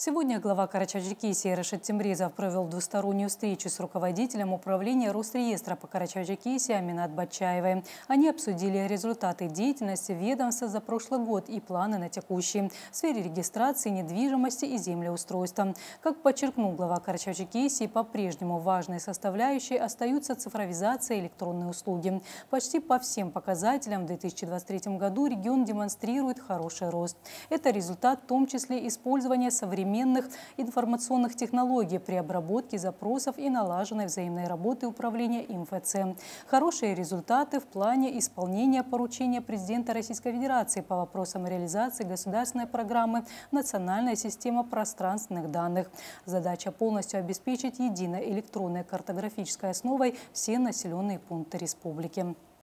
Сегодня глава Карачаджикисии Рашид Тимризов провел двустороннюю встречу с руководителем управления Росреестра по Карачаджикисии Аминат Батчаевой. Они обсудили результаты деятельности ведомства за прошлый год и планы на текущий в сфере регистрации недвижимости и землеустройства. Как подчеркнул глава Карачаджикисии, по-прежнему важной составляющей остаются цифровизация и электронные услуги. Почти по всем показателям в 2023 году регион демонстрирует хороший рост. Это результат в том числе использования современных современных информационных технологий при обработке запросов и налаженной взаимной работы управления МФЦ. Хорошие результаты в плане исполнения поручения президента Российской Федерации по вопросам реализации государственной программы «Национальная система пространственных данных». Задача полностью обеспечить единой электронной картографической основой все населенные пункты республики.